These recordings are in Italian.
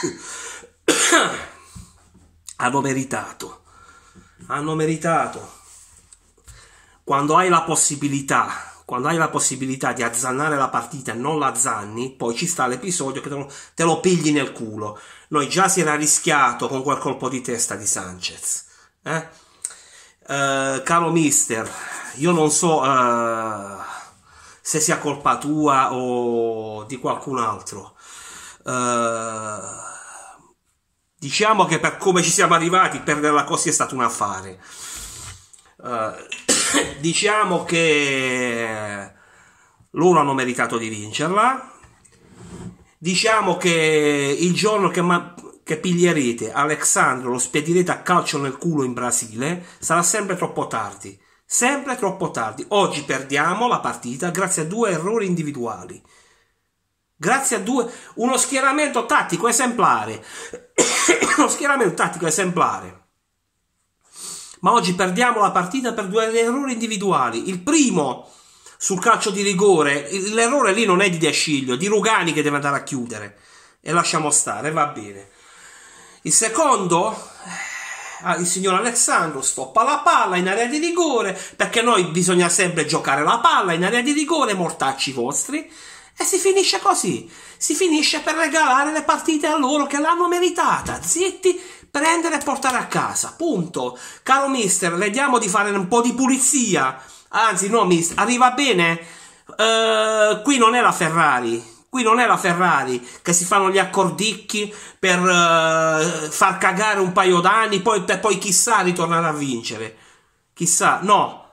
hanno meritato, hanno meritato. Quando hai la possibilità quando hai la possibilità di azzannare la partita e non la azzanni, poi ci sta l'episodio che te lo, te lo, pigli nel culo. Noi già si era rischiato con quel colpo di testa di Sanchez. Eh? Eh, caro mister, io non so eh, se sia colpa tua o di qualcun altro, eh, diciamo che per come ci siamo arrivati, perdere la Costi è stato un affare. Uh, diciamo che loro hanno meritato di vincerla. Diciamo che il giorno che, ma- che piglierete Alexandro, lo spedirete a calcio nel culo in Brasile, sarà sempre troppo tardi. Sempre troppo tardi. Oggi perdiamo la partita grazie a due errori individuali. Grazie a due, uno schieramento tattico esemplare. uno schieramento tattico esemplare. Ma oggi perdiamo la partita per due errori individuali. Il primo sul calcio di rigore, l'errore lì non è di De Sciglio, è di Rugani che deve andare a chiudere. E lasciamo stare, va bene. Il secondo, eh, ah, il signor Alessandro stoppa la palla in area di rigore, perché noi bisogna sempre giocare la palla in area di rigore, mortacci vostri. E si finisce così. Si finisce per regalare le partite a loro che l'hanno meritata. Zitti, prendere e portare a casa. Punto. Caro mister, vediamo di fare un po' di pulizia. Anzi, no, mister, arriva bene. Uh, qui non è la Ferrari. Qui non è la Ferrari che si fanno gli accordicchi per uh, far cagare un paio d'anni poi, poi chissà ritornare a vincere. Chissà, no.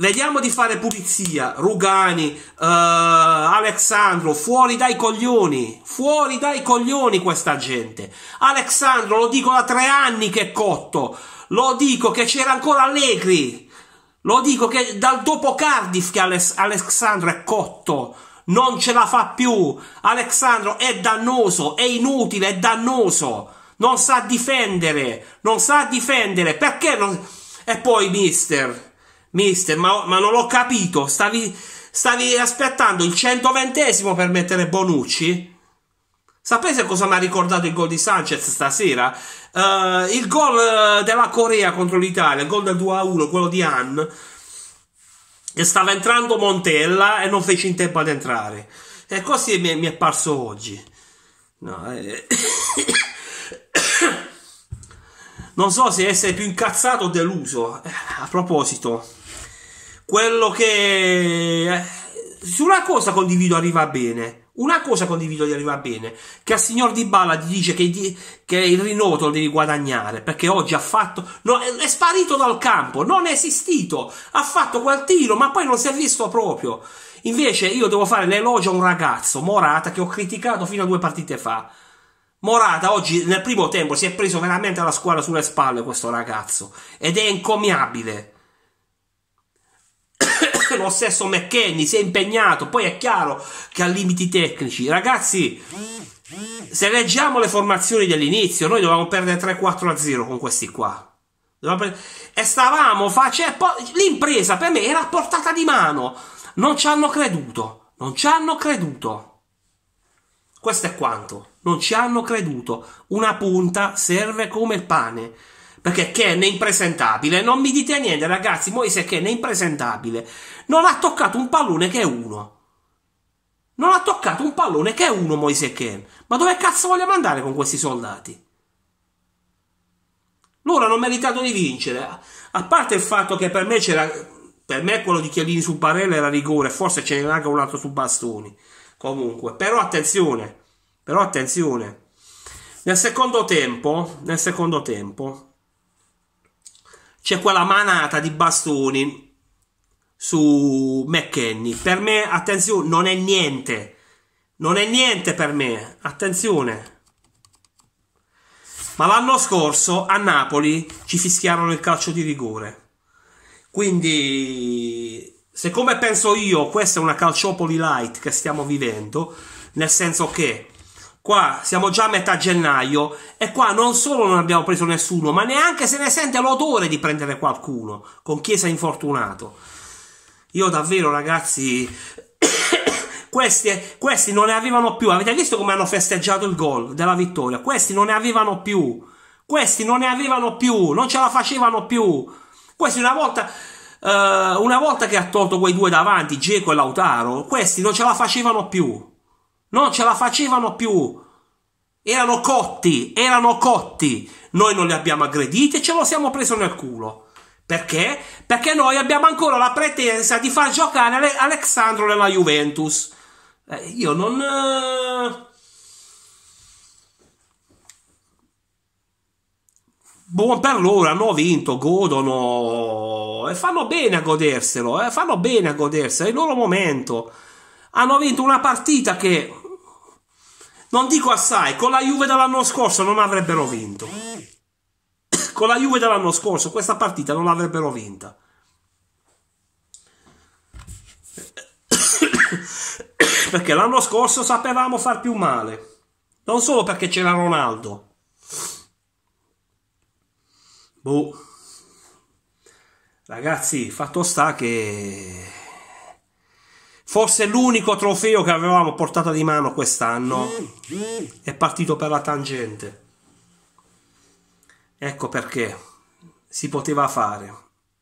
Vediamo di fare pulizia. Rugani, eh, Alexandro, fuori dai coglioni. Fuori dai coglioni questa gente. Alexandro, lo dico da tre anni che è cotto. Lo dico che c'era ancora Allegri. Lo dico che dal dopo Cardiff che Ale Alexandro è cotto. Non ce la fa più. Alexandro è dannoso, è inutile, è dannoso. Non sa difendere. Non sa difendere. Perché non... E poi, mister... Mister, ma, ma non l'ho capito. Stavi, stavi aspettando il 120 esimo per mettere Bonucci? Sapete cosa mi ha ricordato il gol di Sanchez stasera? Uh, il gol eh, della Corea contro l'Italia, il gol del 2-1, quello di Han, che stava entrando Montella e non fece in tempo ad entrare. E così mi, mi è parso oggi. No, eh. non so se essere più incazzato o deluso. Eh, a proposito. Quello che... Eh, su una cosa condivido arriva bene. Una cosa condivido gli arriva bene, che al signor Di Balla gli dice che, che il rinoto lo devi guadagnare, perché oggi ha fatto... No, è sparito dal campo, non è esistito, ha fatto quel tiro, ma poi non si è visto proprio. Invece io devo fare l'elogio a un ragazzo, Morata, che ho criticato fino a due partite fa. Morata oggi nel primo tempo si è preso veramente la squadra sulle spalle questo ragazzo, ed è encomiabile lo stesso McKenny si è impegnato, poi è chiaro che ha limiti tecnici. Ragazzi, se leggiamo le formazioni dell'inizio, noi dovevamo perdere 3-4 0 con questi qua. E stavamo facendo. L'impresa per me era a portata di mano. Non ci hanno creduto. Non ci hanno creduto. Questo è quanto. Non ci hanno creduto. Una punta serve come il pane. Perché Ken è impresentabile. Non mi dite niente, ragazzi. Moise Ken è impresentabile. Non ha toccato un pallone che è uno. Non ha toccato un pallone che è uno Moise Ken. Ma dove cazzo vogliamo andare con questi soldati? Loro hanno meritato di vincere. A parte il fatto che per me c'era. Per me quello di Chiellini su Barella era rigore, forse ce n'era anche un altro su Bastoni. Comunque, però attenzione, però attenzione. Nel secondo tempo, nel secondo tempo, c'è quella manata di bastoni su McKenny. Per me, attenzione, non è niente. Non è niente per me, attenzione. Ma l'anno scorso a Napoli ci fischiarono il calcio di rigore. Quindi, siccome penso io, questa è una calciopoli light che stiamo vivendo, nel senso che Qua siamo già a metà gennaio e qua non solo non abbiamo preso nessuno, ma neanche se ne sente l'odore di prendere qualcuno con Chiesa infortunato. Io davvero, ragazzi, questi, questi non ne avevano più. Avete visto come hanno festeggiato il gol della vittoria? Questi non ne avevano più. Questi non ne avevano più, non ce la facevano più. Questi una volta. Eh, una volta che ha tolto quei due davanti, Geco e Lautaro, questi non ce la facevano più. Non ce la facevano più. Erano cotti, erano cotti. Noi non li abbiamo aggrediti e ce lo siamo preso nel culo. Perché? Perché noi abbiamo ancora la pretesa di far giocare Ale Alexandro nella Juventus. Eh, io non... Eh, Buon per loro, hanno vinto, godono e fanno bene a goderselo, eh? fanno bene a goderselo, è il loro momento hanno vinto una partita che non dico assai, con la Juve dell'anno scorso non avrebbero vinto. Con la Juve dell'anno scorso questa partita non l'avrebbero vinta. Perché l'anno scorso sapevamo far più male. Non solo perché c'era Ronaldo. Boh. Ragazzi, fatto sta che Forse l'unico trofeo che avevamo portato di mano quest'anno è partito per la tangente. Ecco perché si poteva fare.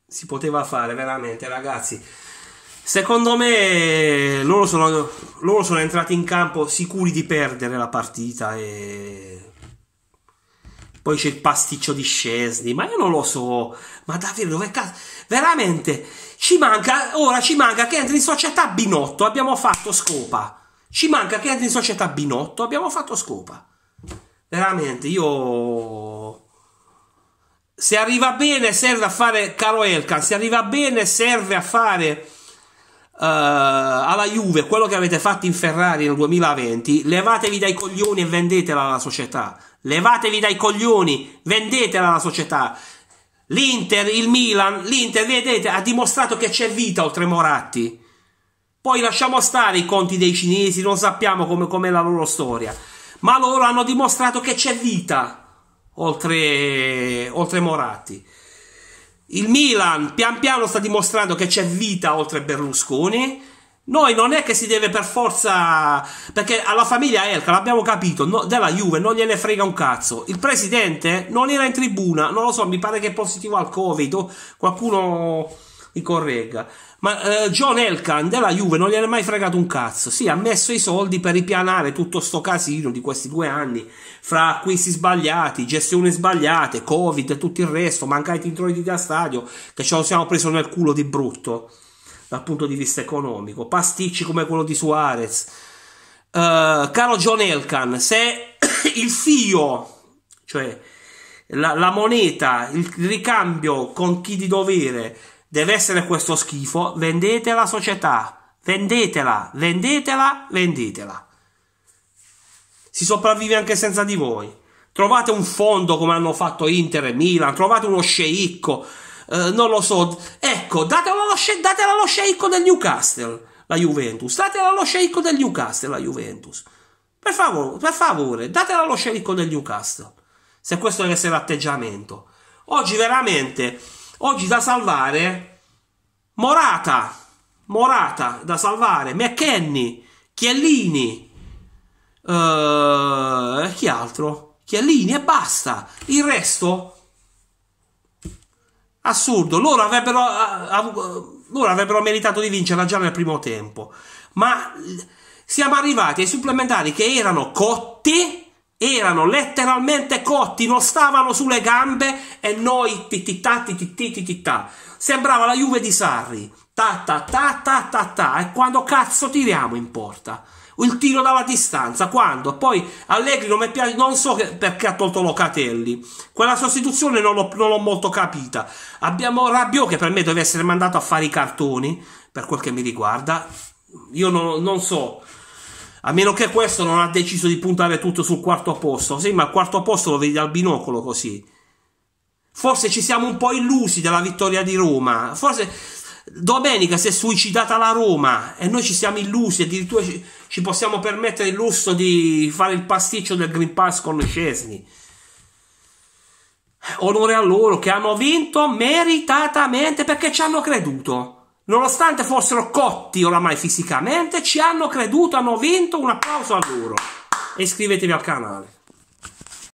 Si poteva fare veramente, ragazzi. Secondo me loro sono, loro sono entrati in campo sicuri di perdere la partita e poi c'è il pasticcio di Scesni, ma io non lo so. Ma davvero, dove cazzo? Veramente, ci manca, ora ci manca che entri in società Binotto, abbiamo fatto scopa. Ci manca che entri in società Binotto, abbiamo fatto scopa. Veramente, io... Se arriva bene serve a fare, caro Elkan, se arriva bene serve a fare Uh, alla Juve quello che avete fatto in Ferrari nel 2020 levatevi dai coglioni e vendetela alla società levatevi dai coglioni vendetela alla società l'Inter, il Milan l'Inter, vedete, ha dimostrato che c'è vita oltre Moratti poi lasciamo stare i conti dei cinesi non sappiamo com'è la loro storia ma loro hanno dimostrato che c'è vita oltre, oltre Moratti il Milan pian piano sta dimostrando che c'è vita oltre Berlusconi. Noi non è che si deve per forza. Perché alla famiglia Elka, l'abbiamo capito, no, della Juve non gliene frega un cazzo. Il presidente non era in tribuna, non lo so, mi pare che è positivo al Covid. O qualcuno mi corregga. Ma eh, John Elkan della Juve non gliene è mai fregato un cazzo. Sì, ha messo i soldi per ripianare tutto sto casino di questi due anni, fra acquisti sbagliati, gestioni sbagliate, Covid e tutto il resto, mancati introiti da stadio, che ce lo siamo preso nel culo di brutto dal punto di vista economico. Pasticci come quello di Suarez. Uh, caro John Elkan, se il fio, cioè la, la moneta, il ricambio con chi di dovere Deve essere questo schifo, vendete la società, vendetela, vendetela, vendetela. Si sopravvive anche senza di voi. Trovate un fondo come hanno fatto Inter e Milan, trovate uno sceicco, eh, non lo so. Ecco, datela allo, sce- datela allo sceicco del Newcastle, la Juventus. Datela allo sceicco del Newcastle, la Juventus. Per favore, per favore, datela allo sceicco del Newcastle. Se questo deve essere l'atteggiamento. Oggi veramente Oggi da salvare Morata, Morata da salvare, McKenny, Chiellini, uh, chi altro? Chiellini e basta. Il resto assurdo. Loro avrebbero, uh, uh, loro avrebbero meritato di vincere già nel primo tempo. Ma siamo arrivati ai supplementari che erano cotti erano letteralmente cotti, non stavano sulle gambe e noi titità titità Sembrava la Juve di Sarri. Ta ta ta ta ta ta e quando cazzo tiriamo in porta? Il tiro dalla distanza, quando? Poi Allegri non mi piace, non so che, perché ha tolto Locatelli. Quella sostituzione non l'ho, molto capita. Abbiamo Rabbio che per me deve essere mandato a fare i cartoni, per quel che mi riguarda. Io non, non so. A meno che questo non ha deciso di puntare tutto sul quarto posto. Sì, ma il quarto posto lo vedi al binocolo così. Forse ci siamo un po' illusi della vittoria di Roma. Forse domenica si è suicidata la Roma e noi ci siamo illusi. Addirittura ci, ci possiamo permettere il lusso di fare il pasticcio del Green Pass con Cesni. Onore a loro che hanno vinto meritatamente perché ci hanno creduto nonostante fossero cotti oramai fisicamente, ci hanno creduto, hanno vinto, un applauso a loro. E iscrivetevi al canale.